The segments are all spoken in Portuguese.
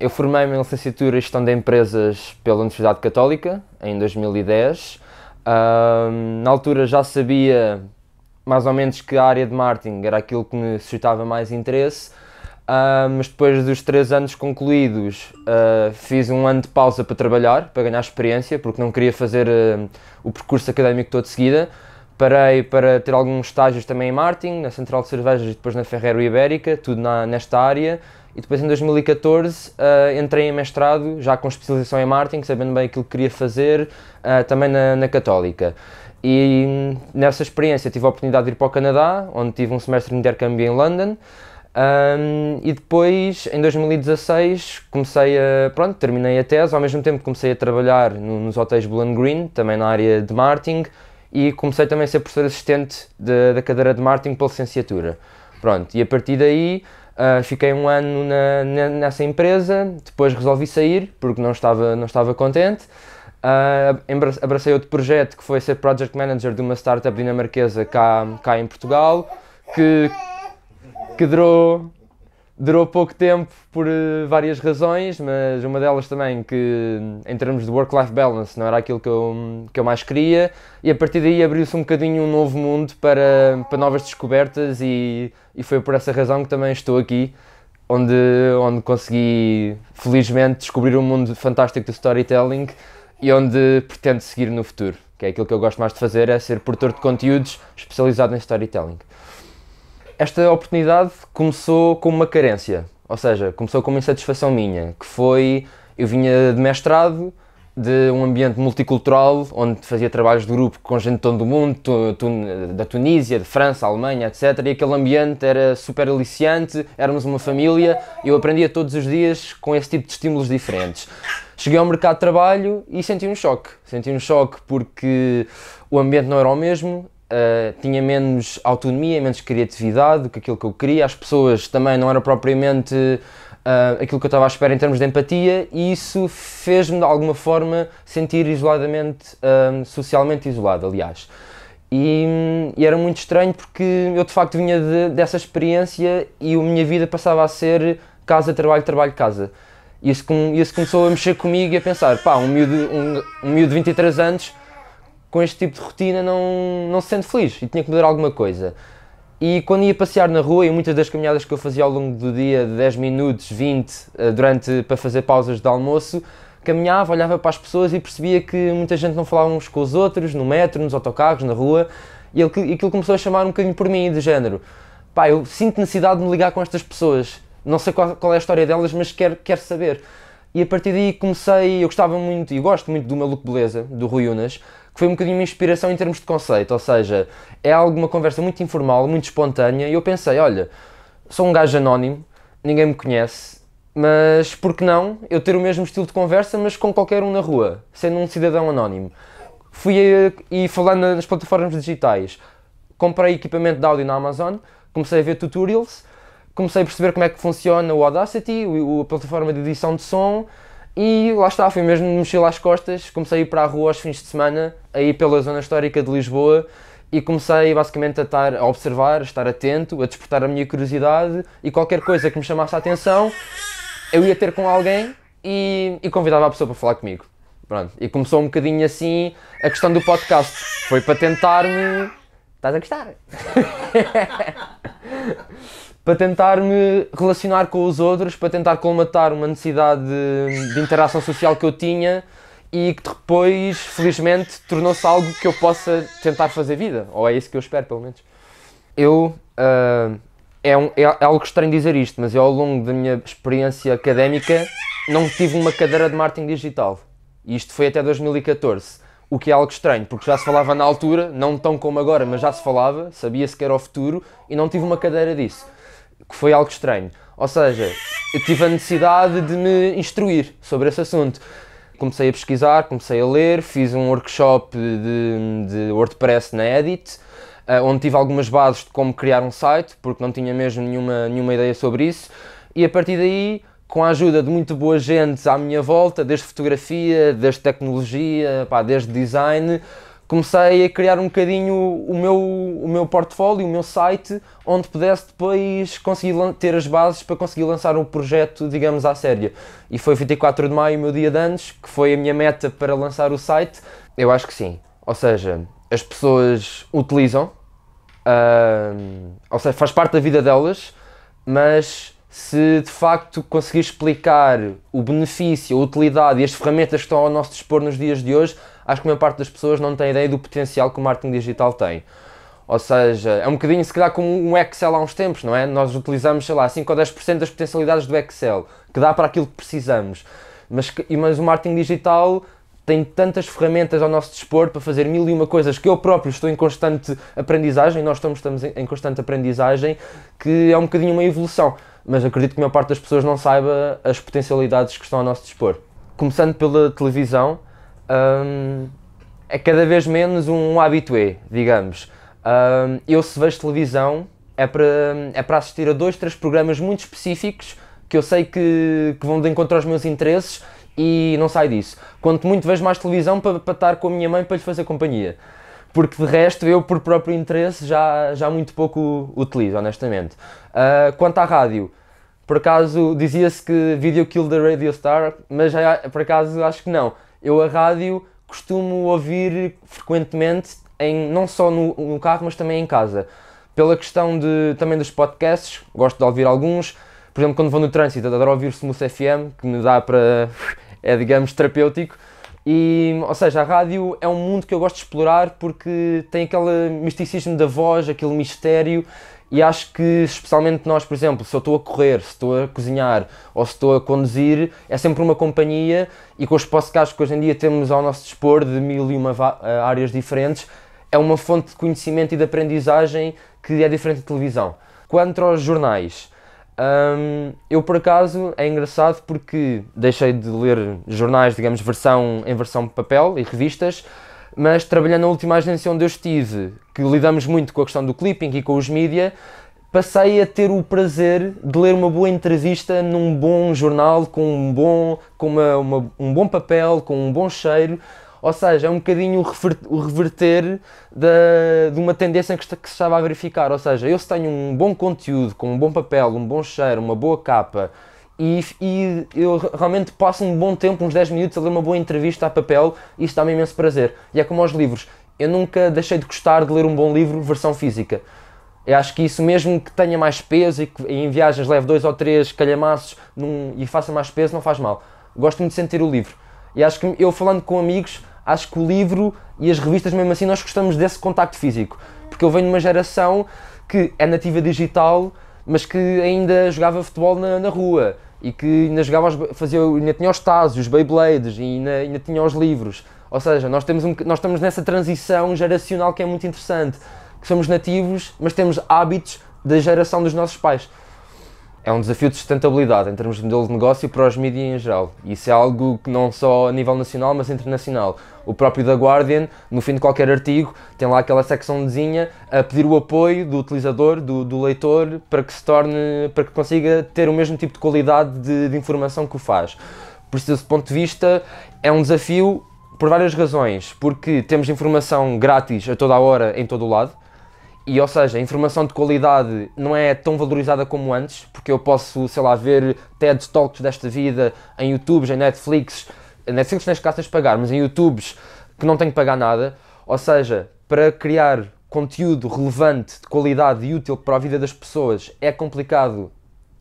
Eu formei-me em licenciatura em Gestão de Empresas pela Universidade Católica, em 2010. Um, na altura já sabia mais ou menos que a área de marketing era aquilo que me suscitava mais interesse, mas depois dos três anos concluídos uh, fiz um ano de pausa para trabalhar, para ganhar experiência, porque não queria fazer uh, o percurso académico todo de seguida. Parei para ter alguns estágios também em marketing, na Central de Cervejas e depois na Ferrero Ibérica, tudo na, nesta área. E depois em 2014 uh, eh, entrei em mestrado, já com especialização em marketing, sabendo bem aquilo que queria fazer, uh, também na, na, Católica. E hum, nessa experiência tive a oportunidade de ir para o Canadá, onde tive um semestre de intercâmbio em London. Um, e depois, em 2016, comecei a. Pronto, terminei a tese. Ao mesmo tempo, comecei a trabalhar no, nos hotéis Blue Green, também na área de marketing, e comecei também a ser professor assistente de, da cadeira de marketing pela licenciatura. Pronto, e a partir daí Uh, fiquei um ano na, nessa empresa, depois resolvi sair porque não estava, não estava contente. Uh, abracei outro projeto que foi ser Project Manager de uma startup dinamarquesa cá, cá em Portugal, que, que durou Durou pouco tempo por eh, várias razões, mas uma delas também que, em termos de work-life balance, não era aquilo que eu, que eu mais queria, e a partir daí abriu-se um bocadinho um novo mundo para, para novas descobertas, e, e foi por essa razão que também estou aqui, onde, onde consegui, felizmente, descobrir um mundo fantástico do storytelling e onde pretendo seguir no futuro, que é aquilo que eu gosto mais de fazer, é ser produtor de conteúdos especializado em storytelling esta oportunidade começou com uma carência, ou seja, começou com uma insatisfação minha, que foi eu vinha de mestrado de um ambiente multicultural onde fazia trabalhos de grupo com gente de todo o mundo, tu, tu, da Tunísia, de França, Alemanha, etc. E aquele ambiente era super aliciante, éramos uma família, eu aprendia todos os dias com esse tipo de estímulos diferentes. Cheguei ao mercado de trabalho e senti um choque. Senti um choque porque o ambiente não era o mesmo, Uh, tinha menos autonomia, menos criatividade do que aquilo que eu queria, as pessoas também não eram propriamente uh, aquilo que eu estava à espera em termos de empatia e isso fez-me de alguma forma sentir isoladamente, uh, socialmente isolado, aliás. E, e, era muito estranho porque eu de facto vinha de, dessa experiência e a minha vida passava a ser casa, trabalho, trabalho, casa. E isso, isso começou a mexer comigo e a pensar, pá, um miúdo, um, um miúdo de 23 anos com este tipo de rotina não, não se sente feliz e tinha que mudar alguma coisa. E quando ia passear na rua, e muitas das caminhadas que eu fazia ao longo do dia, de 10 minutos, 20, eh, durante, para fazer pausas de almoço, caminhava, olhava para as pessoas e percebia que muita gente não falava uns com os outros, no metro, nos autocarros, na rua, e aquilo começou a chamar um bocadinho por mim, de género. Pá, eu sinto necessidade de me ligar com estas pessoas, não sei qual, qual é a história delas, mas quero, quero saber. E a partir daí comecei, eu gostava muito, e gosto muito do meu look beleza, do Rui Unas, foi um bocadinho uma inspiração em termos de conceito, ou seja, é alguma conversa muito informal, muito espontânea, e eu pensei, olha, sou um gajo anónimo, ninguém me conhece, mas por que não eu ter o mesmo estilo de conversa, mas com qualquer um na rua, sendo um cidadão anónimo. Fui a, eh, e falando nas plataformas digitais, comprei equipamento de áudio na Amazon, comecei a ver tutorials, comecei a perceber como é que funciona o Audacity, o, a plataforma de edição de som, e lá está, fui mesmo mochila às costas, comecei a ir para a rua aos fins de semana, aí pela zona histórica de Lisboa, e comecei basicamente a, estar, a observar, a estar atento, a despertar a minha curiosidade e qualquer coisa que me chamasse a atenção, eu ia ter com alguém e, e convidava a pessoa para falar comigo. Pronto, e começou um bocadinho assim a questão do podcast. Foi para tentar-me. Estás a gostar? para tentar me relacionar com os outros, para tentar colmatar uma necessidade de, de interação social que eu tinha e que depois, felizmente, tornou-se algo que eu possa tentar fazer vida, ou é isso que eu espero, pelo menos. Eu. Uh, é, um, é, é algo estranho dizer isto, mas eu, ao longo da minha experiência académica, não tive uma cadeira de marketing digital. E isto foi até 2014. O que é algo estranho, porque já se falava na altura, não tão como agora, mas já se falava, sabia-se que era o futuro, e não tive uma cadeira disso que foi algo estranho. Ou seja, eu tive a necessidade de me instruir sobre esse assunto. Comecei a pesquisar, comecei a ler, fiz um workshop de, de WordPress na Edit, eh, onde tive algumas bases de como criar um site, porque não tinha mesmo nenhuma, nenhuma ideia sobre isso, e a partir daí com a ajuda de muito boa gente à minha volta, desde fotografia, desde tecnologia, pá, desde design, comecei a criar um bocadinho o meu, o meu portfólio, o meu site, onde pudesse depois conseguir ter as bases para conseguir lançar um projeto, digamos, à séria. E foi 24 de maio, o meu dia de anos, que foi a minha meta para lançar o site. Eu acho que sim. Ou seja, as pessoas utilizam, uh, ou seja, faz parte da vida delas, mas se de facto conseguir explicar o benefício, a utilidade e as ferramentas que estão ao nosso dispor nos dias de hoje, acho que a maior parte das pessoas não tem ideia do potencial que o marketing digital tem. Ou seja, é um bocadinho se calhar como um Excel há uns tempos, não é? Nós utilizamos, sei lá, 5 ou 10% das potencialidades do Excel, que dá para aquilo que precisamos. Mas, mas o marketing digital tem tantas ferramentas ao nosso dispor para fazer mil e uma coisas que eu próprio estou em constante aprendizagem, nós estamos, estamos em, em constante aprendizagem, que é um bocadinho uma evolução. Mas acredito que a maior parte das pessoas não saiba as potencialidades que estão ao nosso dispor. Começando pela televisão, um, é cada vez menos um, um habitué, digamos. Um, eu se vejo televisão é para, é para assistir a dois, três programas muito específicos que eu sei que, que vão de encontro aos meus interesses e não sai disso. Quanto muito vejo mais televisão para, para estar com a minha mãe para lhe fazer companhia. Porque de resto eu, por próprio interesse, já, já muito pouco utilizo, honestamente. Uh, quanto à rádio, por acaso dizia-se que Video Kill the Radio Star, mas já, por acaso acho que não. Eu a rádio costumo ouvir frequentemente, em, não só no, no carro, mas também em casa. Pela questão de, também dos podcasts, gosto de ouvir alguns. Por exemplo, quando vou no trânsito, adoro ouvir Smooth FM, que me dá para. é, digamos, terapêutico. E, ou seja, a rádio é um mundo que eu gosto de explorar porque tem aquele misticismo da voz, aquele mistério e acho que, especialmente nós, por exemplo, se eu estou a correr, se estou a cozinhar ou se estou a conduzir, é sempre uma companhia e com os podcasts que hoje em dia temos ao nosso dispor de mil e uma eh, áreas diferentes, é uma fonte de conhecimento e de aprendizagem que é diferente da televisão. Quanto aos jornais, hum, eu por acaso é engraçado porque deixei de ler jornais, digamos, versão, em versão papel e revistas mas trabalhando na última agência onde eu estive, que lidamos muito com a questão do clipping e com os mídia, passei a ter o prazer de ler uma boa entrevista num bom jornal, com um bom, com uma, uma, um bom papel, com um bom cheiro. Ou seja, é um bocadinho o reverter da, de uma tendência que, que se estava a verificar. Ou seja, eu se tenho um bom conteúdo, com um bom papel, um bom cheiro, uma boa capa, e, e, eu realmente passo um bom tempo, uns 10 minutos, a ler uma boa entrevista a papel e isso dá-me imenso prazer. E é como aos livros, eu nunca deixei de gostar de ler um bom livro, versão física. Eu acho que isso, mesmo que tenha mais peso e que em viagens leve dois ou três calhamaços num, e faça mais peso, não faz mal. Gosto muito de sentir o livro. E acho que eu, falando com amigos, acho que o livro e as revistas, mesmo assim, nós gostamos desse contacto físico. Porque eu venho de uma geração que é nativa digital, mas que ainda jogava futebol na, na rua e que ainda jogava fazia, ainda tinha os Tazos, os Beyblades e ainda, ainda tinha os livros. Ou seja, nós, temos um, nós estamos nessa transição geracional que é muito interessante, que somos nativos, mas temos hábitos da geração dos nossos pais. É um desafio de sustentabilidade em termos de modelo de negócio para os mídias em geral. Isso é algo que não só a nível nacional, mas internacional. O próprio da Guardian, no fim de qualquer artigo, tem lá aquela secçãozinha a pedir o apoio do utilizador, do, do leitor, para que se torne, para que consiga ter o mesmo tipo de qualidade de, de informação que o faz. Por isso, desse ponto de vista, é um desafio por várias razões. Porque temos informação grátis a toda a hora, em todo o lado. E, ou seja, a informação de qualidade não é tão valorizada como antes, porque eu posso, sei lá, ver TED Talks desta vida em YouTube, em Netflix, Netflix neste caso pagar, mas em YouTubes que não tenho que pagar nada, ou seja, para criar conteúdo relevante, de qualidade e útil para a vida das pessoas, é complicado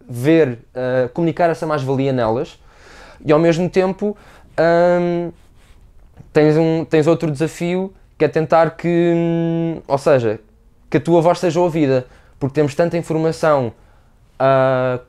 ver, uh, comunicar essa mais-valia nelas e ao mesmo tempo um, tens, um, tens outro desafio que é tentar que, hum, ou seja, que a tua voz seja ouvida, porque temos tanta informação, uh,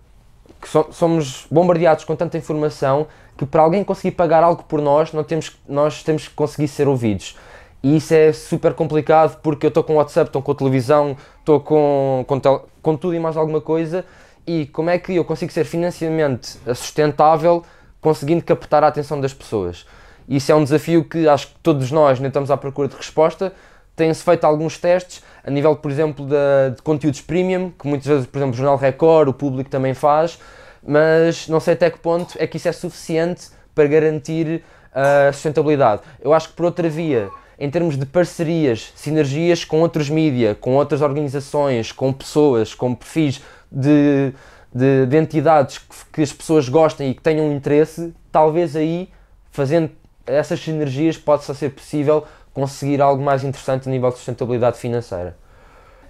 que so somos bombardeados com tanta informação que para alguém conseguir pagar algo por nós, nós temos, nós temos que conseguir ser ouvidos. E isso é super complicado porque eu estou com WhatsApp, estou com a televisão, estou com, com, com, tudo e mais alguma coisa. E como é que eu consigo ser financeiramente sustentável conseguindo captar a atenção das pessoas? Isso é um desafio que acho que todos nós ainda né, estamos à procura de resposta. Têm-se feito alguns testes a nível, por exemplo, de, de conteúdos premium, que muitas vezes, por exemplo, o Jornal Record, o público também faz mas não sei até que ponto é que isso é suficiente para garantir a ah, sustentabilidade. Eu acho que por outra via, em termos de parcerias, sinergias com outros mídia, com outras organizações, com pessoas, com perfis de, de, de entidades que, as pessoas gostem e que tenham interesse, talvez aí, fazendo essas sinergias, possa ser possível conseguir algo mais interessante a nível de sustentabilidade financeira.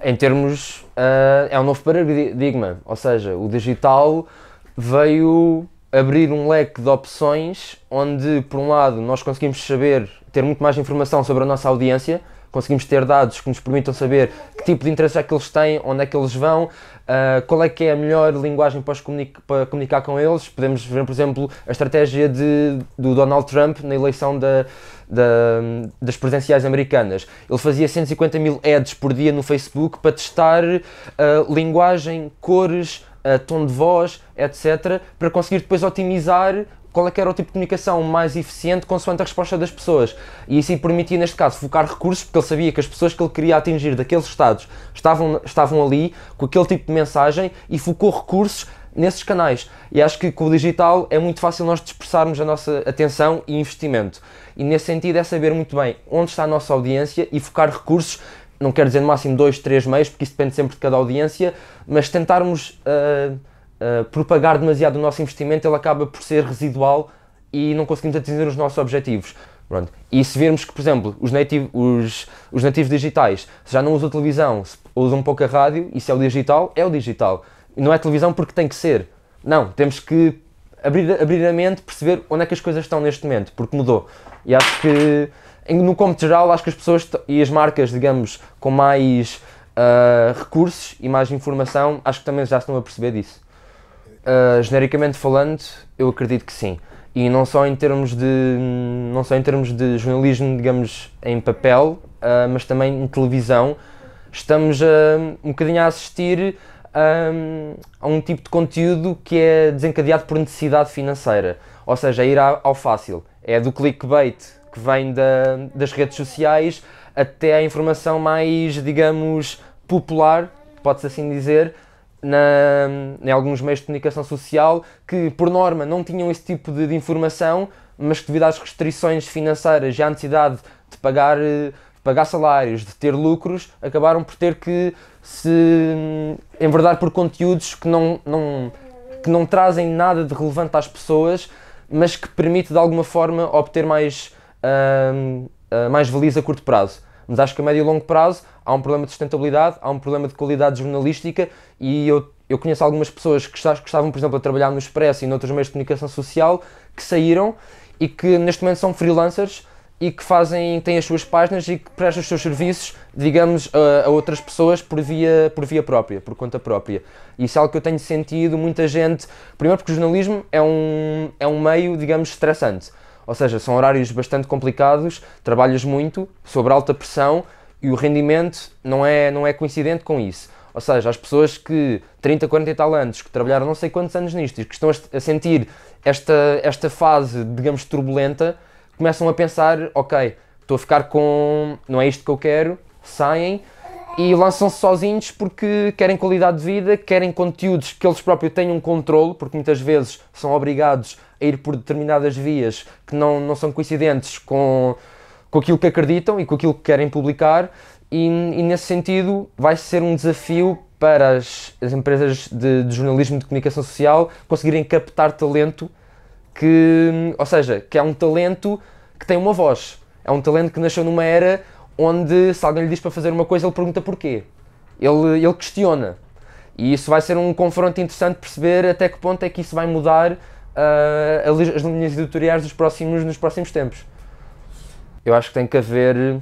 Em termos, uh, é um novo paradigma, ou seja, o digital veio abrir um leque de opções onde, por um lado, nós conseguimos saber, ter muito mais informação sobre a nossa audiência, conseguimos ter dados que nos permitam saber que tipo de interesse é que eles têm, onde é que eles vão, uh, qual é que é a melhor linguagem para, comunicar, para comunicar com eles. Podemos ver, por exemplo, a estratégia de, do Donald Trump na eleição da, da, das presidenciais americanas. Ele fazia 150 mil ads por dia no Facebook para testar uh, linguagem, cores, a tom de voz, etc., para conseguir depois otimizar qual é que era o tipo de comunicação mais eficiente consoante a resposta das pessoas. E isso permitia, neste caso, focar recursos, porque ele sabia que as pessoas que ele queria atingir daqueles estados estavam, estavam ali com aquele tipo de mensagem e focou recursos nesses canais. E acho que com o digital é muito fácil nós dispersarmos a nossa atenção e investimento. E nesse sentido é saber muito bem onde está a nossa audiência e focar recursos não quero dizer no máximo dois, três meses, porque isso depende sempre de cada audiência, mas tentarmos uh, uh, propagar demasiado o nosso investimento, ele acaba por ser residual e não conseguimos atingir os nossos objetivos. Pronto. E se virmos que, por exemplo, os, native, os, os nativos digitais já não usam televisão, usam um pouco a rádio, isso é o digital, é o digital. Não é televisão porque tem que ser. Não, temos que abrir, abrir a mente, perceber onde é que as coisas estão neste momento, porque mudou. E acho que no cômputo geral, acho que as pessoas e as marcas, digamos, com mais uh, recursos e mais informação, acho que também já estão a perceber disso. Uh, genericamente falando, eu acredito que sim. E não só em termos de, não só em termos de jornalismo, digamos, em papel, uh, mas também em televisão, estamos um bocadinho a assistir a um tipo de conteúdo que é desencadeado por necessidade financeira. Ou seja, é ir ao fácil. É do clickbait que vem da, das redes sociais até a informação mais, digamos, popular, pode-se assim dizer, na, em alguns meios de comunicação social que, por norma, não tinham esse tipo de, de informação, mas que, devido às restrições financeiras e à necessidade de pagar, eh, de pagar salários, de ter lucros, acabaram por ter que se hum, enverdar por conteúdos que não, não, que não trazem nada de relevante às pessoas, mas que permite de alguma forma obter mais ah, mais valias a curto prazo. Mas acho que a médio e longo prazo há um problema de sustentabilidade, há um problema de qualidade jornalística e eu, eu conheço algumas pessoas que estavam, por exemplo, a trabalhar no Expresso e noutros meios de comunicação social que saíram e que neste momento são freelancers e que fazem, têm as suas páginas e que prestam os seus serviços, digamos, a, a, outras pessoas por via, por via própria, por conta própria. Isso é algo que eu tenho sentido, muita gente, primeiro porque o jornalismo é um, é um meio, digamos, estressante. Ou seja, são horários bastante complicados, trabalhas muito, sob alta pressão e o rendimento não é, não é coincidente com isso. Ou seja, as pessoas que 30, 40 e tal anos, que trabalharam não sei quantos anos nisto e que estão a sentir esta, esta fase, digamos, turbulenta, começam a pensar: ok, estou a ficar com. não é isto que eu quero, saem e lançam-se sozinhos porque querem qualidade de vida, querem conteúdos que eles próprios tenham controle, porque muitas vezes são obrigados a ir por determinadas vias que não, não são coincidentes com, com aquilo que acreditam e com aquilo que querem publicar, e, e nesse sentido vai ser um desafio para as, as empresas de, de, jornalismo de comunicação social conseguirem captar talento que, ou seja, que é um talento que tem uma voz, é um talento que nasceu numa era onde se alguém lhe diz para fazer uma coisa, ele pergunta porquê. Ele, ele questiona. E isso vai ser um confronto interessante perceber até que ponto é que isso vai mudar uh, as linhas editoriais dos próximos, nos próximos tempos. Eu acho que tem que haver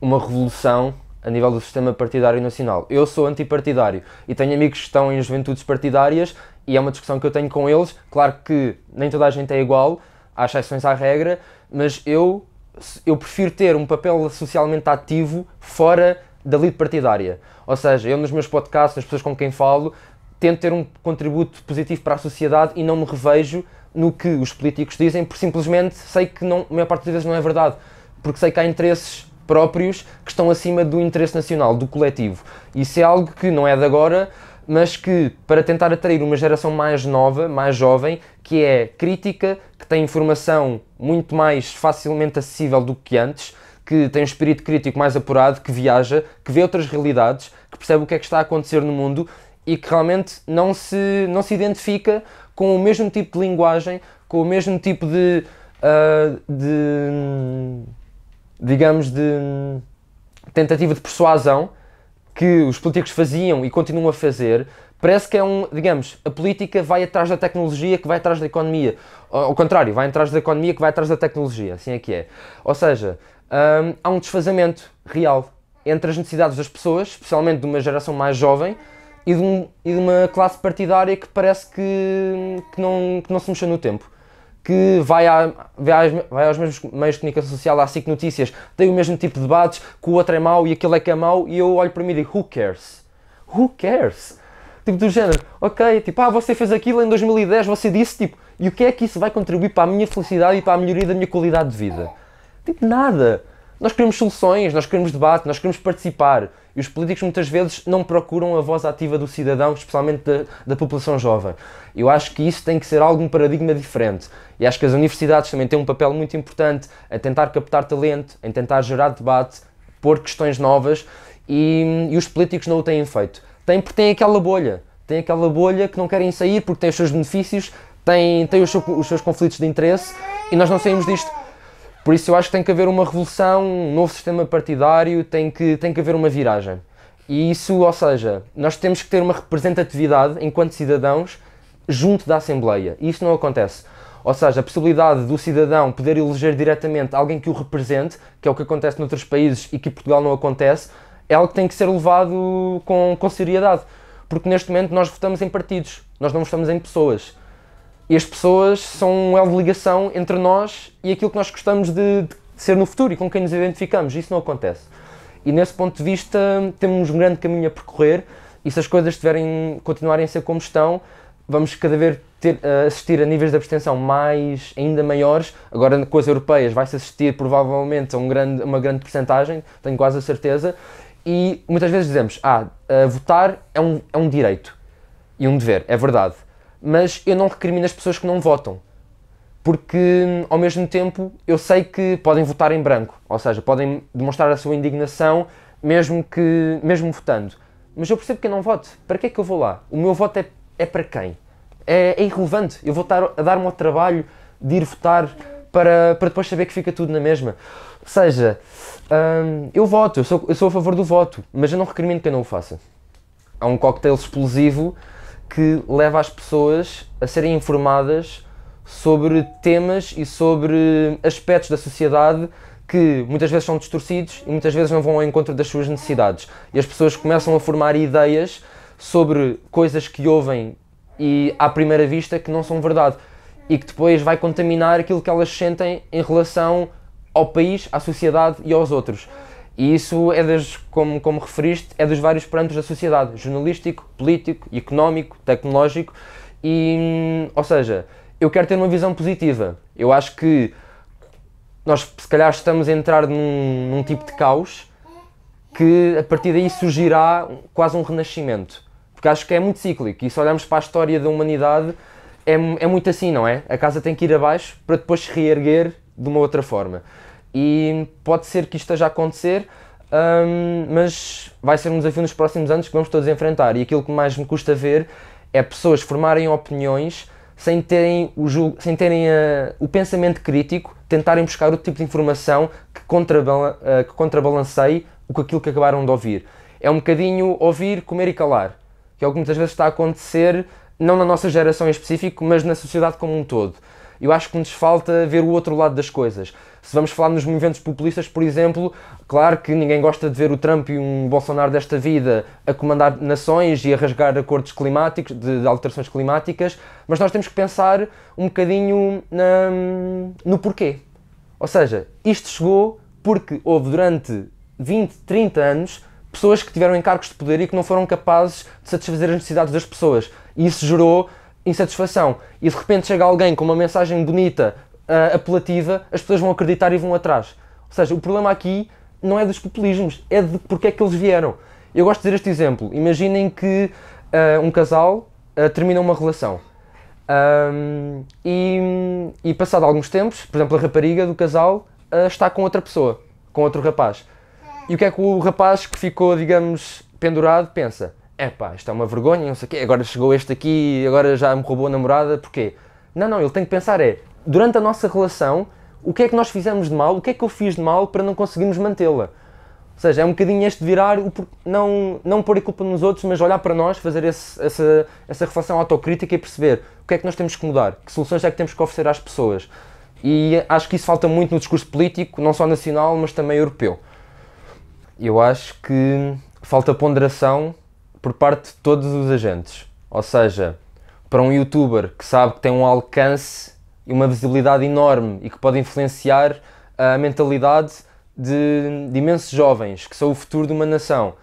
uma revolução a nível do sistema partidário nacional. Eu sou antipartidário e tenho amigos que estão em juventudes partidárias e é uma discussão que eu tenho com eles. Claro que nem toda a gente é igual, há exceções à regra, mas eu eu prefiro ter um papel socialmente ativo fora da lide partidária. Ou seja, eu nos meus podcasts, nas pessoas com quem falo, tento ter um contributo positivo para a sociedade e não me revejo no que os políticos dizem, porque simplesmente sei que não, a maior parte das vezes não é verdade. Porque sei que há interesses próprios que estão acima do interesse nacional, do coletivo. Isso é algo que não é de agora mas que para tentar atrair uma geração mais nova, mais jovem, que é crítica, que tem informação muito mais facilmente acessível do que antes, que tem um espírito crítico mais apurado, que viaja, que vê outras realidades, que percebe o que é que está a acontecer no mundo e que realmente não se, não se identifica com o mesmo tipo de linguagem, com o mesmo tipo de. Uh, de hum, digamos, de hum, tentativa de persuasão que os políticos faziam e continuam a fazer, parece que é um, digamos, a política vai atrás da tecnologia que vai atrás da economia. Ao contrário, vai atrás da economia que vai atrás da tecnologia, assim é que é. Ou seja, hum, há um desfazamento real entre as necessidades das pessoas, especialmente de uma geração mais jovem, e de, um, e de uma classe partidária que parece que, que, não, que não se mexeu no tempo que vai, a vai, vai aos mesmos meios de comunicação social, à SIC Notícias, tem o mesmo tipo de debates, que o outro é mau e aquele é que é mau, e eu olho para mim e digo, who cares? Who cares? Tipo, do género, ok, tipo, ah, você fez aquilo em 2010, você disse, tipo, e o que é que isso vai contribuir para a minha felicidade e para a melhoria da minha qualidade de vida? Tipo, nada. Nós queremos soluções, nós queremos debate, nós queremos participar. E os políticos muitas vezes não procuram a voz ativa do cidadão, especialmente da, da população jovem. Eu acho que isso tem que ser algum paradigma diferente. E acho que as universidades também têm um papel muito importante a tentar captar talento, em tentar gerar debate, pôr questões novas e, e os políticos não o têm feito. Tem porque têm aquela bolha, têm aquela bolha que não querem sair porque têm os seus benefícios, têm, têm os, os seus conflitos de interesse e nós não saímos disto. Por isso eu acho que tem que haver uma revolução, um novo sistema partidário, tem que, tem que haver uma viragem. E isso, ou seja, nós temos que ter uma representatividade enquanto cidadãos junto da Assembleia. E isso não acontece. Ou seja, a possibilidade do cidadão poder eleger diretamente alguém que o represente, que é o que acontece noutros países e que em Portugal não acontece, é algo que tem que ser levado com, com seriedade. Porque neste momento nós votamos em partidos, nós não votamos em pessoas. E as pessoas são um elo de ligação entre nós e aquilo que nós gostamos de, de ser no futuro e com quem nos identificamos. Isso não acontece. E nesse ponto de vista, temos um grande caminho a percorrer e se as coisas tiverem continuarem a ser como estão, vamos cada vez ter, eh, assistir a níveis de abstenção mais, ainda maiores. Agora, com as europeias, vai-se assistir provavelmente a um grande, uma grande porcentagem, tenho quase a certeza. E muitas vezes dizemos: ah, votar é um, é um direito e um dever, é verdade mas eu não recrimino as pessoas que não votam. Porque, ao mesmo tempo, eu sei que podem votar em branco, ou seja, podem demonstrar a sua indignação mesmo, que, mesmo votando. Mas eu percebo que eu não voto. Para que é que eu vou lá? O meu voto é, é para quem? É, é irrelevante. Eu vou estar a dar-me ao trabalho de ir votar para, para depois saber que fica tudo na mesma. Ou seja, hum, eu voto, eu sou, eu sou a favor do voto, mas eu não recrimino que eu não o faça. Há um coquetel explosivo que leva as pessoas a serem informadas sobre temas e sobre aspectos da sociedade que muitas vezes são distorcidos e muitas vezes não vão ao encontro das suas necessidades. E as pessoas começam a formar ideias sobre coisas que ouvem e à primeira vista que não são verdade e que depois vai contaminar aquilo que elas sentem em relação ao país, à sociedade e aos outros. E isso é das, como, como referiste, é dos vários prantos da sociedade, jornalístico, político, económico, tecnológico, e, ou seja, eu quero ter uma visão positiva. Eu acho que nós se calhar estamos a entrar num, num tipo de caos que a partir daí surgirá quase um renascimento. Porque acho que é muito cíclico e se olharmos para a história da humanidade é, é muito assim, não é? A casa tem que ir abaixo para depois se reerguer de uma outra forma e pode ser que isto esteja a acontecer, um, mas vai ser um desafio nos próximos anos que vamos todos enfrentar. E aquilo que mais me custa ver é pessoas formarem opiniões sem terem o, sem terem eh, o pensamento crítico, tentarem buscar o tipo de informação que, contrabal, uh, eh, que contrabalanceie o que aquilo que acabaram de ouvir. É um bocadinho ouvir, comer e calar, que é o que muitas vezes está a acontecer, não na nossa geração em específico, mas na sociedade como um todo. Eu acho que nos falta ver o outro lado das coisas se vamos falar nos movimentos populistas, por exemplo, claro que ninguém gosta de ver o Trump e um Bolsonaro desta vida a comandar nações e a rasgar acordos climáticos, de, de alterações climáticas, mas nós temos que pensar um bocadinho na, no porquê. Ou seja, isto chegou porque houve durante 20, 30 anos pessoas que tiveram encargos de poder e que não foram capazes de satisfazer as necessidades das pessoas. E isso gerou insatisfação. E de repente chega alguém com uma mensagem bonita uh, apelativa, as pessoas vão acreditar e vão atrás. Ou seja, o problema aqui não é dos populismos, é de porque é que eles vieram. Eu gosto de dizer este exemplo. Imaginem que uh, um casal uh, termina uma relação. Um, e, e, passado alguns tempos, por exemplo, a rapariga do casal uh, está com outra pessoa, com outro rapaz. E o que é que o rapaz que ficou, digamos, pendurado pensa? É pá, isto é uma vergonha, não sei o quê, agora chegou este aqui, agora já me roubou a namorada, porquê? Não, não, ele tem que pensar é, durante a nossa relação, o que é que nós fizemos de mal, o que é que eu fiz de mal para não conseguirmos mantê-la. Ou seja, é um bocadinho este virar, não, não pôr a culpa nos outros, mas olhar para nós, fazer esse, essa, essa reflexão autocrítica e perceber o que é que nós temos que mudar, que soluções é que temos que oferecer às pessoas. E acho que isso falta muito no discurso político, não só nacional, mas também europeu. Eu acho que falta ponderação por parte de todos os agentes. Ou seja, para um youtuber que sabe que tem um alcance e uma visibilidade enorme e que pode influenciar a mentalidade de, de imensos jovens que são o futuro de uma nação. Uh,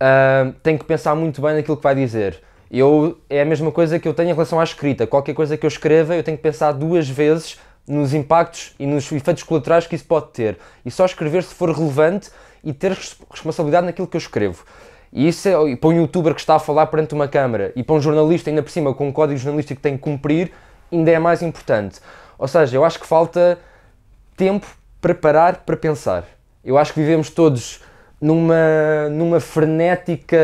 ah, tem que pensar muito bem naquilo que vai dizer. Eu, é a mesma coisa que eu tenho em relação à escrita. Qualquer coisa que eu escreva, eu tenho que pensar duas vezes nos impactos e nos efeitos colaterais que isso pode ter. E só escrever se for relevante e ter responsabilidade naquilo que eu escrevo. E isso é, e para um youtuber que está a falar perante uma câmara e para um jornalista, ainda por cima, com um código jornalístico que tem que cumprir, ainda é mais importante. Ou seja, eu acho que falta tempo para parar para pensar. Eu acho que vivemos todos numa, numa frenética,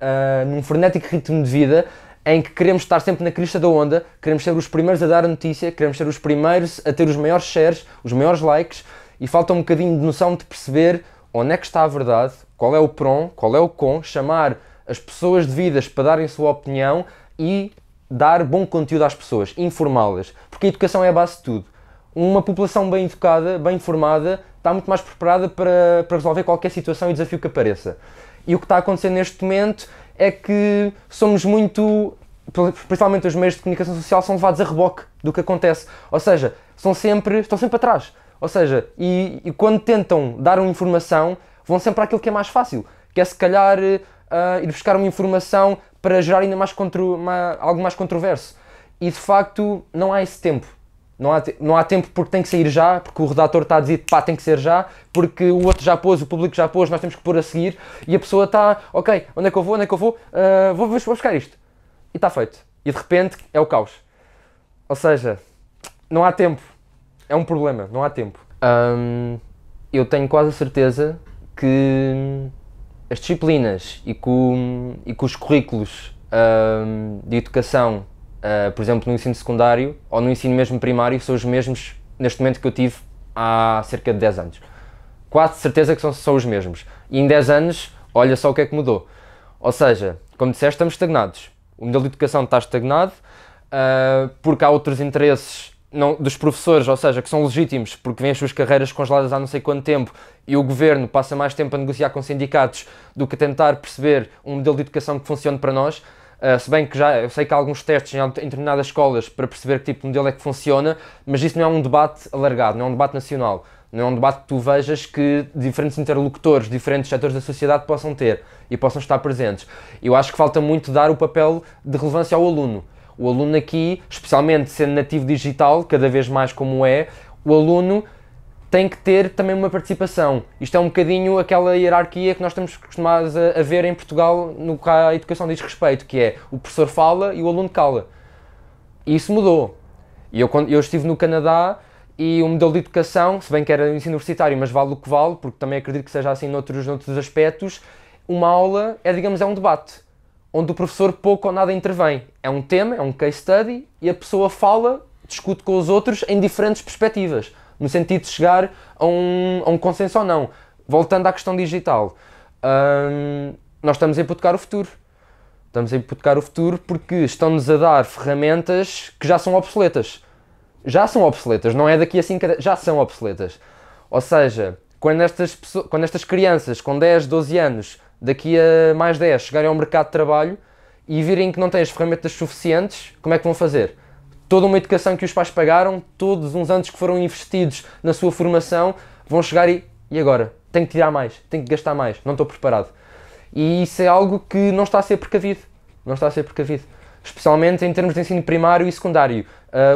uh, num frenético ritmo de vida em que queremos estar sempre na crista da onda, queremos ser os primeiros a dar a notícia, queremos ser os primeiros a ter os maiores shares, os maiores likes e falta um bocadinho de noção de perceber onde é que está a verdade, qual é o pró, qual é o com, chamar as pessoas devidas para darem sua opinião e dar bom conteúdo às pessoas, informá-las, porque a educação é a base de tudo. Uma população bem educada, bem informada, está muito mais preparada para, para resolver qualquer situação e desafio que apareça. E o que está acontecendo neste momento é que somos muito, principalmente os meios de comunicação social, são levados a reboque do que acontece. Ou seja, são sempre, estão sempre atrás. Ou seja, e, e quando tentam dar uma informação, vão sempre para aquilo que é mais fácil, que é se calhar uh, ah, ir buscar uma informação para gerar ainda mais contro, uma, algo mais controverso. E de facto não há esse tempo. Não há, te, não há tempo porque tem que sair já, porque o redator está a dizer pá, tem que ser já, porque o outro já pôs, o público já pôs, nós temos que pôr a seguir e a pessoa está, ok, onde é que eu vou, onde é que eu vou, uh, vou, vou buscar isto. E está feito. E de repente é o caos. Ou seja, não há tempo. É um problema, não há tempo. eu tenho quase a certeza que as disciplinas e com, e com os currículos uh, de educação, uh, por exemplo, no ensino secundário ou no ensino mesmo primário, são os mesmos neste momento que eu tive há cerca de 10 anos. Quase certeza que são, são os mesmos. E em 10 anos, olha só o que é que mudou. Ou seja, como disseste, estamos estagnados. O modelo de educação está estagnado uh, porque há outros interesses não, dos professores, ou seja, que são legítimos porque vêm as suas carreiras congeladas há não sei quanto tempo e o governo passa mais tempo a negociar com sindicatos do que a tentar perceber um modelo de educação que funcione para nós. Uh, se bem que já eu sei que há alguns testes em, determinadas escolas para perceber que tipo de modelo é que funciona, mas isso não é um debate alargado, não é um debate nacional, não é um debate que tu vejas que diferentes interlocutores, diferentes setores da sociedade possam ter e possam estar presentes. Eu acho que falta muito dar o papel de relevância ao aluno o aluno aqui, especialmente sendo nativo digital, cada vez mais como é, o aluno tem que ter também uma participação. Isto é um bocadinho aquela hierarquia que nós estamos acostumados a, a ver em Portugal no que a educação diz respeito, que é o professor fala e o aluno cala. E isso mudou. eu, eu estive no Canadá e o modelo de educação, se bem que era ensino universitário, mas vale o que vale, porque também acredito que seja assim noutros, noutros aspectos, uma aula é, digamos, é um debate, onde o professor pouco ou nada intervém é um tema, é um case study e a pessoa fala, discute com os outros em diferentes perspectivas, no sentido de chegar a um, a um consenso ou não. Voltando à questão digital, hum, nós estamos a hipotecar o futuro. Estamos a hipotecar o futuro porque estão-nos a dar ferramentas que já são obsoletas. Já são obsoletas, não é daqui a 5 já são obsoletas. Ou seja, quando estas, pessoas, quando estas crianças com 10, 12 anos, daqui a mais 10, chegarem ao mercado de trabalho, e virem que não têm as ferramentas suficientes, como é que vão fazer? Toda uma educação que os pais pagaram, todos uns anos que foram investidos na sua formação, vão chegar e, e agora? Tenho que tirar mais, tenho que gastar mais, não estou preparado. E isso é algo que não está a ser precavido. Não está a ser precavido. Especialmente em termos de ensino primário e secundário.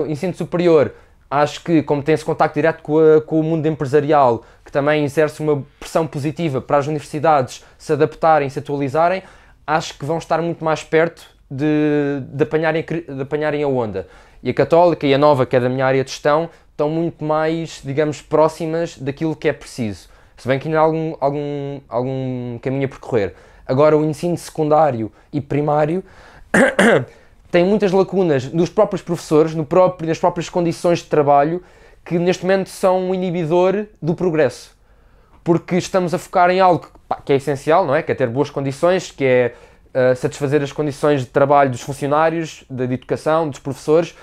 Uh, ensino superior, acho que, como tem esse contacto direto com, a, com o mundo empresarial, que também exerce uma pressão positiva para as universidades se adaptarem, se atualizarem, acho que vão estar muito mais perto de, de, apanharem, de apanharem a onda. E a Católica e a Nova, que é da minha área de gestão, estão muito mais, digamos, próximas daquilo que é preciso. Se bem que ainda há algum, algum, algum caminho a percorrer. Agora, o ensino secundário e primário tem muitas lacunas nos próprios professores, no próprio, nas próprias condições de trabalho, que neste momento são um inibidor do progresso porque estamos a focar em algo pá, que é essencial, não é? Que é ter boas condições, que é uh, satisfazer as condições de trabalho dos funcionários, da, da educação, dos professores,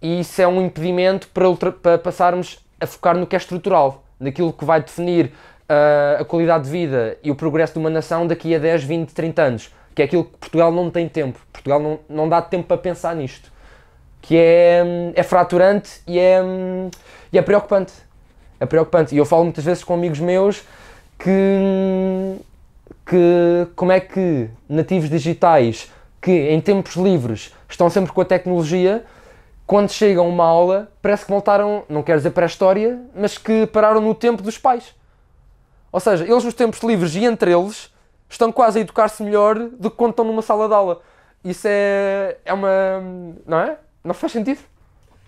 e isso é um impedimento para, ultra, para passarmos a focar no que é estrutural, naquilo que vai definir uh, a qualidade de vida e o progresso de uma nação daqui a 10, 20, 30 anos, que é aquilo que Portugal não tem tempo, Portugal não, não dá tempo para pensar nisto, que é, hum, é fraturante e é, hum, e é preocupante. É preocupante. E eu falo muitas vezes com amigos meus que, que como é que nativos digitais que em tempos livres estão sempre com a tecnologia, quando chegam a uma aula, parece que voltaram, não quero dizer para a história, mas que pararam no tempo dos pais. Ou seja, eles nos tempos livres e entre eles estão quase a educar-se melhor do que quando estão numa sala de aula. Isso é, é uma. não é? Não faz sentido?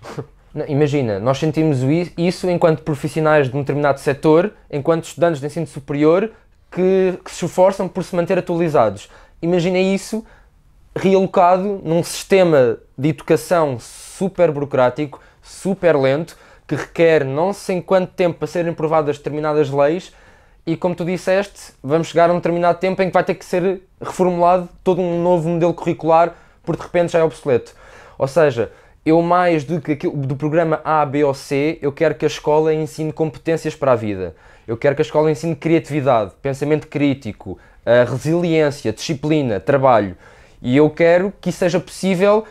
Imagina, nós sentimos isso enquanto profissionais de um determinado setor, enquanto estudantes de ensino superior que, que se esforçam por se manter atualizados. Imagina isso realocado num sistema de educação super burocrático, super lento, que requer não sei quanto tempo para serem aprovadas determinadas leis e, como tu disseste, vamos chegar a um determinado tempo em que vai ter que ser reformulado todo um novo modelo curricular, porque de repente já é obsoleto. Ou seja, eu mais do que aquilo, do programa A, B ou C, eu quero que a escola ensine competências para a vida. Eu quero que a escola ensine criatividade, pensamento crítico, resiliência, disciplina, trabalho. E eu quero que isso seja possível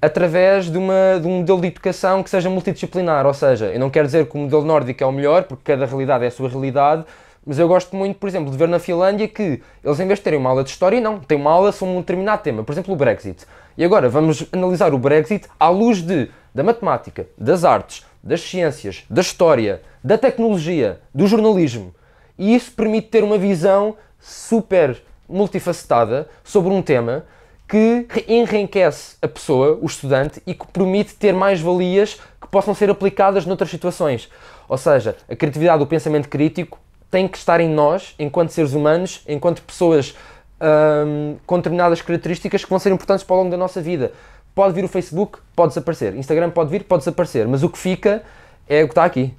através de, uma, de um modelo de educação que seja multidisciplinar. Ou seja, eu não quero dizer que o modelo nórdico é o melhor, porque cada realidade é a sua realidade, mas eu gosto muito, por exemplo, de ver na Finlândia que eles, em vez de terem uma aula de história, não, têm uma aula sobre um determinado tema, por exemplo, o Brexit. E agora vamos analisar o Brexit à luz de, da matemática, das artes, das ciências, da história, da tecnologia, do jornalismo. E isso permite ter uma visão super multifacetada sobre um tema que enriquece a pessoa, o estudante, e que permite ter mais valias que possam ser aplicadas noutras situações. Ou seja, a criatividade, o pensamento crítico tem que estar em nós, enquanto seres humanos, enquanto pessoas hum, com determinadas características que vão ser importantes para o longo da nossa vida. Pode vir o Facebook, pode desaparecer. Instagram pode vir, pode desaparecer. Mas o que fica é o que está aqui.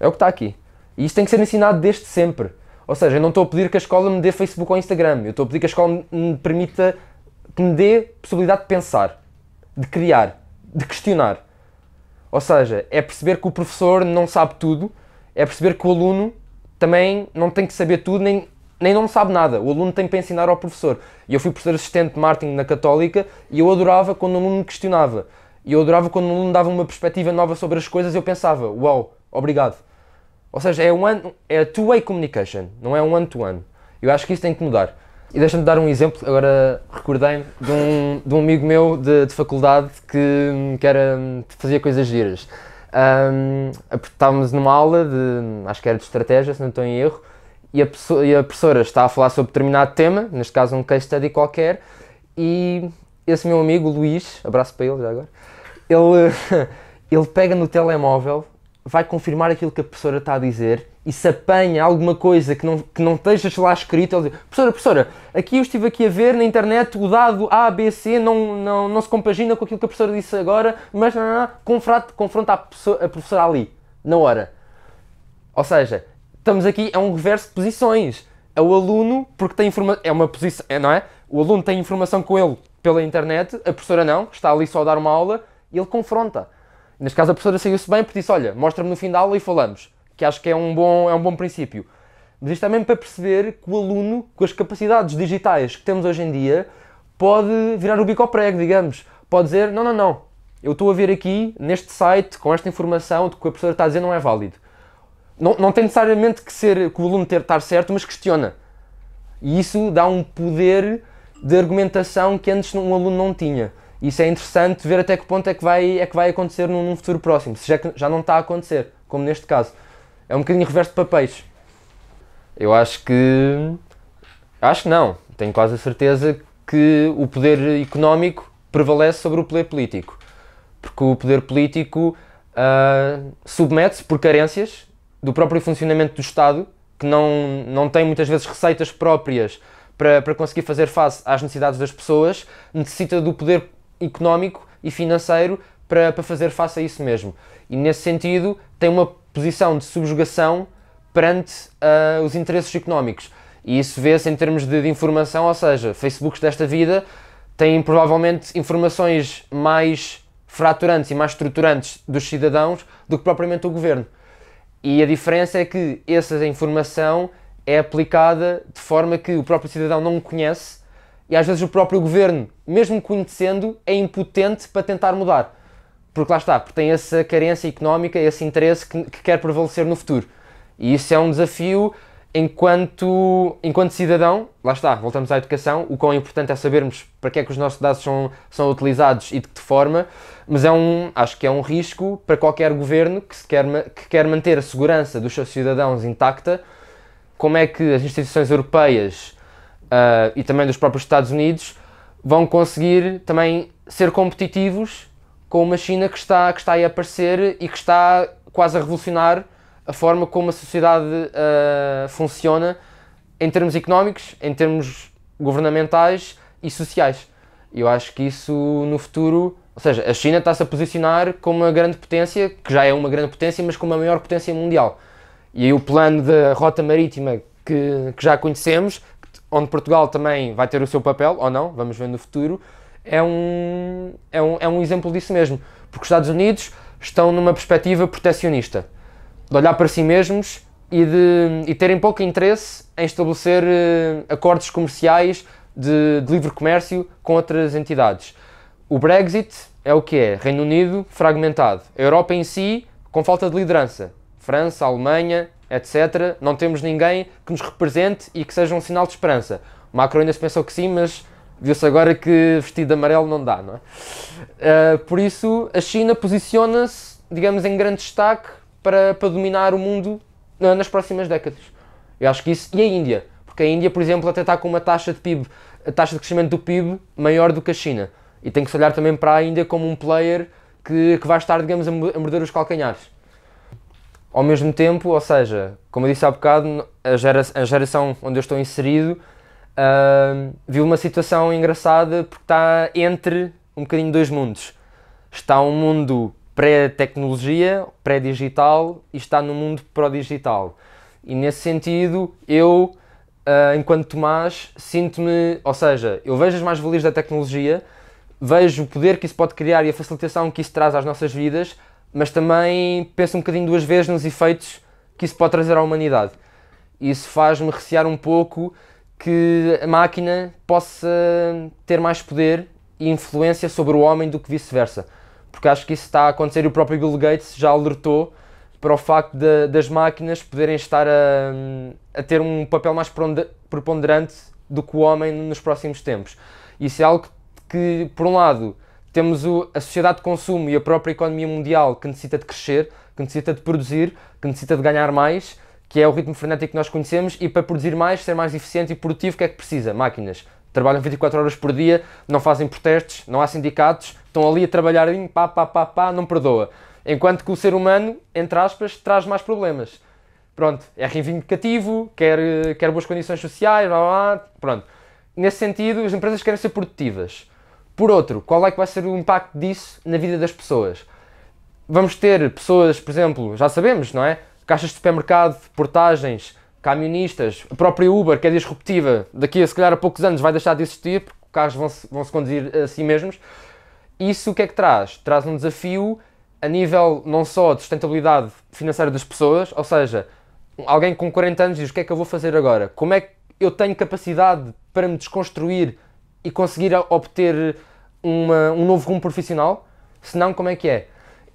É o que está aqui. E isto tem que ser ensinado desde sempre. Ou seja, eu não estou a pedir que a escola me dê Facebook ou Instagram. Eu estou a pedir que a escola me permita, que me dê possibilidade de pensar, de criar, de questionar. Ou seja, é perceber que o professor não sabe tudo, é perceber que o aluno também não tem que saber tudo, nem, nem não sabe nada. O aluno tem para ensinar ao professor. E eu fui professor assistente de marketing na Católica e eu adorava quando o aluno me questionava. E eu adorava quando o aluno dava uma perspectiva nova sobre as coisas eu pensava, uau, wow, obrigado. Ou seja, é, one, é two-way communication, não é um one-to-one. -one. Eu acho que isso tem que mudar. E deixa-me dar um exemplo, agora recordei-me, de um, de um amigo meu de, de faculdade que, que era, fazia coisas giras. Um, estávamos numa aula de, acho que era de estratégia, se não estou em erro, e a, pessoa, e a professora está a falar sobre determinado tema, neste caso um case study qualquer, e esse meu amigo, Luís, abraço para ele já agora, ele, ele pega no telemóvel, vai confirmar aquilo que a professora está a dizer e se apanha alguma coisa que não, que não estejas lá escrito, ele diz, professora, professora, aqui eu estive aqui a ver na internet o dado C não, não, não se compagina com aquilo que a professora disse agora, mas não, não, não confronta, confronta a, professora, a professora ali, na hora. Ou seja, estamos aqui, é um reverso de posições. É o aluno, porque tem informação, é uma posição, é, não é? O aluno tem informação com ele pela internet, a professora não, está ali só a dar uma aula, e ele confronta. Neste caso a professora saiu-se bem porque disse, olha, mostra-me no fim da aula e falamos que acho que é um bom, é um bom princípio. Mas isto é mesmo para perceber que o aluno, com as capacidades digitais que temos hoje em dia, pode virar o bico ao prego, digamos. Pode dizer, não, não, não, eu estou a ver aqui, neste site, com esta informação, o que a professora está a dizer não é válido. Não, não tem necessariamente que ser que o aluno ter estar certo, mas questiona. E isso dá um poder de argumentação que antes um aluno não tinha. Isso é interessante ver até que ponto é que vai, é que vai acontecer num, num futuro próximo, se já, já não está a acontecer, como neste caso é um bocadinho reverso de papéis. Eu acho que. Acho que não. Tenho quase a certeza que o poder económico prevalece sobre o poder político. Porque o poder político uh, submete-se por carências do próprio funcionamento do Estado, que não, não tem muitas vezes receitas próprias para, para conseguir fazer face às necessidades das pessoas, necessita do poder económico e financeiro para, para fazer face a isso mesmo. E nesse sentido, tem uma posição de subjugação perante uh, os interesses económicos. E isso vê-se em termos de, de, informação, ou seja, Facebooks desta vida têm provavelmente informações mais fraturantes e mais estruturantes dos cidadãos do que propriamente o governo. E a diferença é que essa informação é aplicada de forma que o próprio cidadão não conhece e às vezes o próprio governo, mesmo conhecendo, é impotente para tentar mudar porque lá está, porque tem essa carência económica, esse interesse que, que quer prevalecer no futuro. E isso é um desafio enquanto, enquanto cidadão, lá está, voltamos à educação, o quão importante é sabermos para que é que os nossos dados são, são utilizados e de que forma, mas é um, acho que é um risco para qualquer governo que, se quer, que quer manter a segurança dos seus cidadãos intacta, como é que as instituições europeias uh, e também dos próprios Estados Unidos vão conseguir também ser competitivos com uma China que está, que está aí a aparecer e que está quase a revolucionar a forma como a sociedade uh, funciona em termos económicos, em termos governamentais e sociais. Eu acho que isso no futuro, ou seja, a China está-se a posicionar como uma grande potência, que já é uma grande potência, mas como a maior potência mundial. E aí o plano da rota marítima que, que já conhecemos, onde Portugal também vai ter o seu papel, ou não, vamos ver no futuro, é um, é um, é um exemplo disso mesmo. Porque os Estados Unidos estão numa perspectiva proteccionista, de olhar para si mesmos e de e terem pouco interesse em estabelecer uh, acordos comerciais de, de, livre comércio com outras entidades. O Brexit é o que é: Reino Unido fragmentado, a Europa em si com falta de liderança, França, Alemanha, etc. Não temos ninguém que nos represente e que seja um sinal de esperança. Macron ainda se pensou que sim, mas Viu-se agora que vestido de amarelo não dá, não é? Uh, por isso, a China posiciona-se, digamos, em grande destaque para, para dominar o mundo uh, nas próximas décadas. Eu acho que isso. E a Índia? Porque a Índia, por exemplo, até está com uma taxa de PIB, a taxa de crescimento do PIB maior do que a China. E tem que se olhar também para a Índia como um player que, que vai estar, digamos, a morder os calcanhares. Ao mesmo tempo, ou seja, como eu disse há bocado, a, gera, a geração onde eu estou inserido uh, vive uma situação engraçada porque está entre um bocadinho dois mundos. Está um mundo pré-tecnologia, pré-digital e está no mundo pró-digital. E nesse sentido, eu, uh, enquanto Tomás, sinto-me, ou seja, eu vejo as mais-valias da tecnologia, vejo o poder que isso pode criar e a facilitação que isso traz às nossas vidas, mas também penso um bocadinho duas vezes nos efeitos que isso pode trazer à humanidade. Isso faz-me recear um pouco que a máquina possa ter mais poder e influência sobre o homem do que vice-versa. Porque acho que isso está a acontecer e o próprio Bill Gates já alertou para o facto de, das máquinas poderem estar a, a ter um papel mais preponderante do que o homem nos próximos tempos. Isso é algo que, por um lado, temos o, a sociedade de consumo e a própria economia mundial que necessita de crescer, que necessita de produzir, que necessita de ganhar mais, que é o ritmo frenético que nós conhecemos, e para produzir mais, ser mais eficiente e produtivo, o que é que precisa? Máquinas. Trabalham 24 horas por dia, não fazem protestos, não há sindicatos, estão ali a trabalhar, pá, pá, pá, pá, não perdoa. Enquanto que o ser humano, entre aspas, traz mais problemas. Pronto, é reivindicativo, quer, quer boas condições sociais, blá, blá, pronto. Nesse sentido, as empresas querem ser produtivas. Por outro, qual é que vai ser o impacto disso na vida das pessoas? Vamos ter pessoas, por exemplo, já sabemos, não é? caixas de supermercado, portagens, camionistas, a própria Uber, que é disruptiva, daqui a se calhar a poucos anos vai deixar de existir, porque os carros vão-se vão -se conduzir a si mesmos. Isso o que é que traz? Traz um desafio a nível não só de sustentabilidade financeira das pessoas, ou seja, alguém com 40 anos diz o que é que eu vou fazer agora? Como é que eu tenho capacidade para me desconstruir e conseguir obter uma, um novo rumo profissional? Se não, como é que é?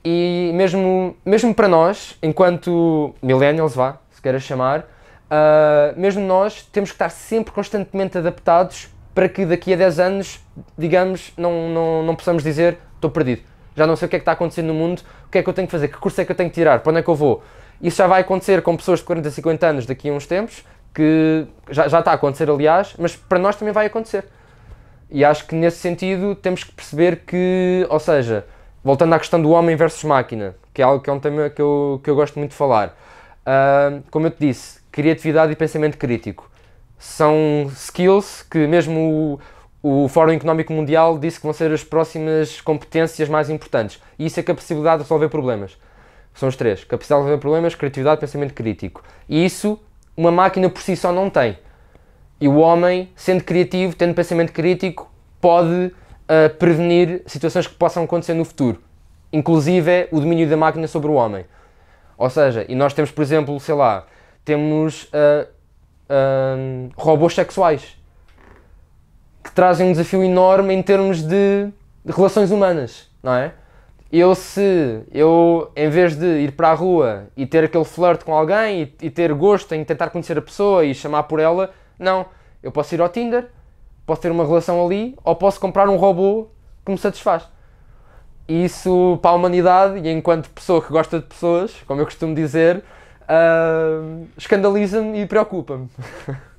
E mesmo, mesmo para nós, enquanto millennials, vá, se queiras chamar, uh, mesmo nós temos que estar sempre constantemente adaptados para que daqui a 10 anos, digamos, não, não, não possamos dizer estou perdido. Já não sei o que é que está acontecendo no mundo, o que é que eu tenho que fazer, que curso é que eu tenho que tirar, para onde é que eu vou. Isso já vai acontecer com pessoas de 40, 50 anos daqui a uns tempos, que já, já está a acontecer, aliás, mas para nós também vai acontecer. E acho que nesse sentido temos que perceber que, ou seja, voltando à questão do homem versus máquina, que é algo que é um tema que eu, que eu gosto muito de falar. Uh, como eu te disse, criatividade e pensamento crítico são skills que mesmo o, o Fórum Económico Mundial disse que vão ser as próximas competências mais importantes. E isso é capacidade de resolver problemas. São os três: capacidade de resolver problemas, criatividade e pensamento crítico. E isso uma máquina por si só não tem. E o homem, sendo criativo, tendo pensamento crítico, pode a prevenir situações que possam acontecer no futuro, inclusive é o domínio da máquina sobre o homem. Ou seja, e nós temos, por exemplo, sei lá, temos uh, uh, robôs sexuais que trazem um desafio enorme em termos de relações humanas, não é? Eu se eu em vez de ir para a rua e ter aquele flirt com alguém e, e ter gosto em tentar conhecer a pessoa e chamar por ela, não, eu posso ir ao Tinder, posso ter uma relação ali, ou posso comprar um robô que me satisfaz. isso para a humanidade, e enquanto pessoa que gosta de pessoas, como eu costumo dizer, uh, escandaliza-me e preocupa-me.